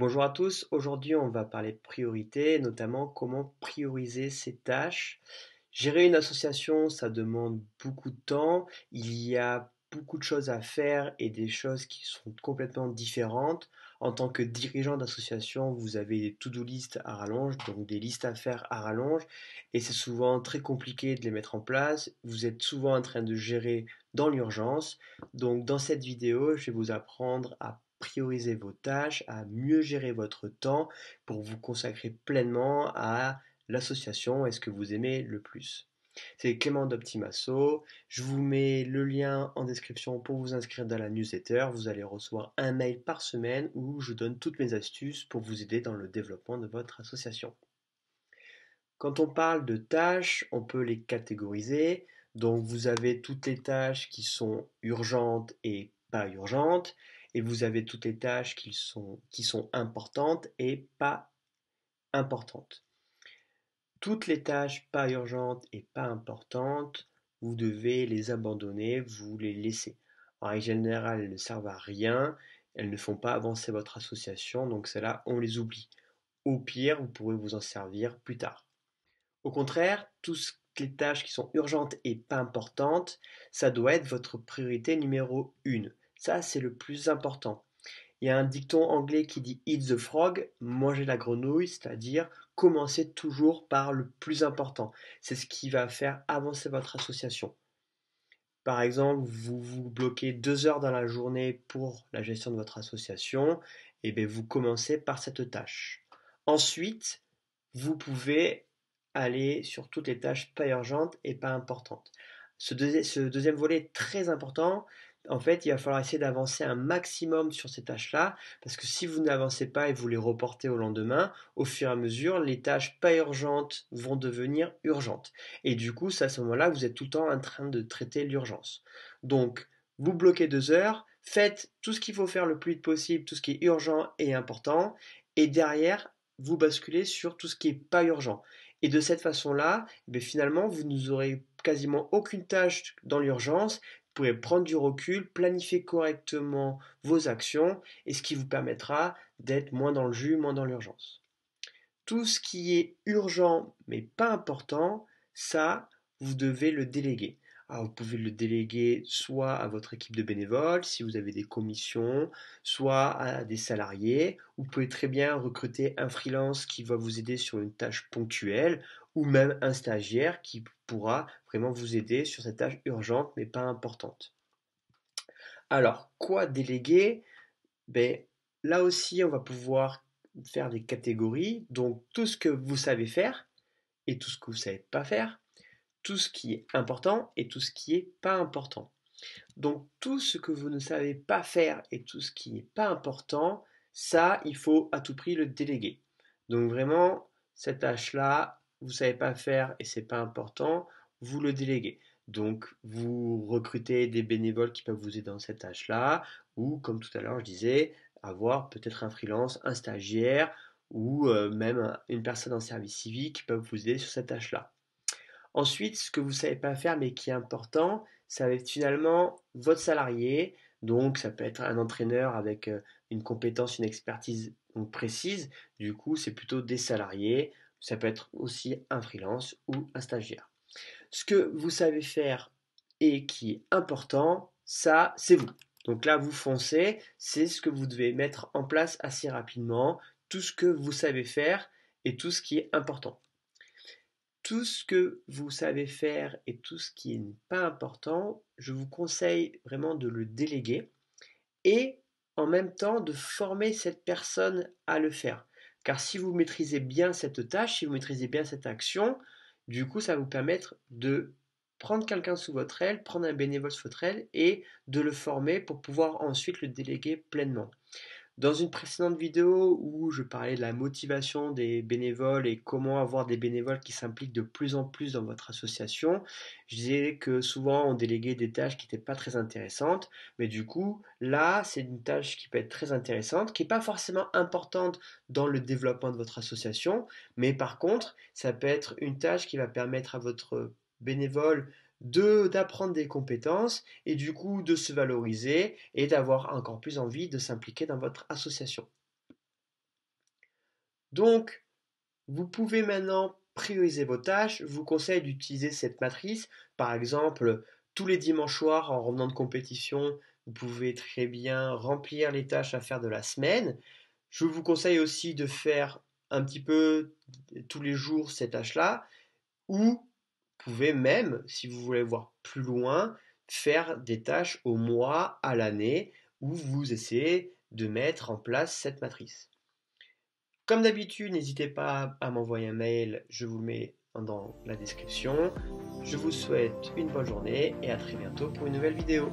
Bonjour à tous, aujourd'hui on va parler de priorité, notamment comment prioriser ses tâches. Gérer une association, ça demande beaucoup de temps, il y a beaucoup de choses à faire et des choses qui sont complètement différentes. En tant que dirigeant d'association, vous avez des to-do listes à rallonge, donc des listes à faire à rallonge, et c'est souvent très compliqué de les mettre en place. Vous êtes souvent en train de gérer dans l'urgence. Donc dans cette vidéo, je vais vous apprendre à prioriser vos tâches, à mieux gérer votre temps pour vous consacrer pleinement à l'association et ce que vous aimez le plus. C'est Clément d'Optimasso. Je vous mets le lien en description pour vous inscrire dans la newsletter. Vous allez recevoir un mail par semaine où je donne toutes mes astuces pour vous aider dans le développement de votre association. Quand on parle de tâches, on peut les catégoriser. Donc vous avez toutes les tâches qui sont urgentes et pas urgentes et vous avez toutes les tâches qui sont, importantes et pas importantes. Toutes les tâches pas urgentes et pas importantes, vous devez les abandonner, vous les laisser. En règle générale, elles ne servent à rien, elles ne font pas avancer votre association, donc celles-là, on les oublie. Au pire, vous pourrez vous en servir plus tard. Au contraire, toutes les tâches qui sont urgentes et pas importantes, ça doit être votre priorité numéro une. Ça, c'est le plus important. Il y a un dicton anglais qui dit Eat the frog, manger la grenouille, c'est-à-dire commencer toujours par le plus important. C'est ce qui va faire avancer votre association. Par exemple, vous vous bloquez deux heures dans la journée pour la gestion de votre association, et eh bien vous commencez par cette tâche. Ensuite, vous pouvez aller sur toutes les tâches pas urgentes et pas importantes. Ce, deuxième volet est très important, en fait, il va falloir essayer d'avancer un maximum sur ces tâches-là, parce que si vous n'avancez pas et vous les reportez au lendemain, au fur et à mesure, les tâches pas urgentes vont devenir urgentes. Et du coup, à ce moment-là, vous êtes tout le temps en train de traiter l'urgence. Donc, vous bloquez deux heures, faites tout ce qu'il faut faire le plus vite possible, tout ce qui est urgent et important, et derrière, vous basculez sur tout ce qui n'est pas urgent. Et de cette façon-là, eh finalement, vous n'aurez quasiment aucune tâche dans l'urgence prendre du recul, planifier correctement vos actions et ce qui vous permettra d'être moins dans le jus, moins dans l'urgence. Tout ce qui est urgent mais pas important, ça, vous devez le déléguer. Alors vous pouvez le déléguer soit à votre équipe de bénévoles, si vous avez des commissions, soit à des salariés. Vous pouvez très bien recruter un freelance qui va vous aider sur une tâche ponctuelle ou même un stagiaire qui pourra vraiment vous aider sur cette tâche urgente mais pas importante. Alors, quoi déléguer ben, Là aussi, on va pouvoir faire des catégories, donc tout ce que vous savez faire et tout ce que vous ne savez pas faire, tout ce qui est important et tout ce qui est pas important. Donc tout ce que vous ne savez pas faire et tout ce qui n'est pas important, ça, il faut à tout prix le déléguer. Donc vraiment, cette tâche-là, vous ne savez pas faire et ce n'est pas important, vous le déléguez. Donc, vous recrutez des bénévoles qui peuvent vous aider dans cette tâche-là, ou comme tout à l'heure, je disais, avoir peut-être un freelance, un stagiaire, ou euh, même une personne en service civique qui peuvent vous aider sur cette tâche-là. Ensuite, ce que vous ne savez pas faire, mais qui est important, ça va être finalement votre salarié. Donc, ça peut être un entraîneur avec euh, une compétence, une expertise précise. Du coup, c'est plutôt des salariés ça peut être aussi un freelance ou un stagiaire. Ce que vous savez faire et qui est important, ça, c'est vous. Donc là, vous foncez, c'est ce que vous devez mettre en place assez rapidement, tout ce que vous savez faire et tout ce qui est important. Tout ce que vous savez faire et tout ce qui n'est pas important, je vous conseille vraiment de le déléguer et en même temps de former cette personne à le faire. Car si vous maîtrisez bien cette tâche, si vous maîtrisez bien cette action, du coup, ça va vous permettre de prendre quelqu'un sous votre aile, prendre un bénévole sous votre aile et de le former pour pouvoir ensuite le déléguer pleinement. Dans une précédente vidéo où je parlais de la motivation des bénévoles et comment avoir des bénévoles qui s'impliquent de plus en plus dans votre association, je disais que souvent on déléguait des tâches qui n'étaient pas très intéressantes, mais du coup, là, c'est une tâche qui peut être très intéressante, qui n'est pas forcément importante dans le développement de votre association, mais par contre, ça peut être une tâche qui va permettre à votre bénévole d'apprendre des compétences et du coup de se valoriser et d'avoir encore plus envie de s'impliquer dans votre association. Donc, vous pouvez maintenant prioriser vos tâches. Je vous conseille d'utiliser cette matrice. Par exemple, tous les dimanches soirs en revenant de compétition, vous pouvez très bien remplir les tâches à faire de la semaine. Je vous conseille aussi de faire un petit peu tous les jours ces tâches-là ou pouvez même, si vous voulez voir plus loin, faire des tâches au mois, à l'année, où vous essayez de mettre en place cette matrice. Comme d'habitude, n'hésitez pas à m'envoyer un mail, je vous mets dans la description. Je vous souhaite une bonne journée et à très bientôt pour une nouvelle vidéo.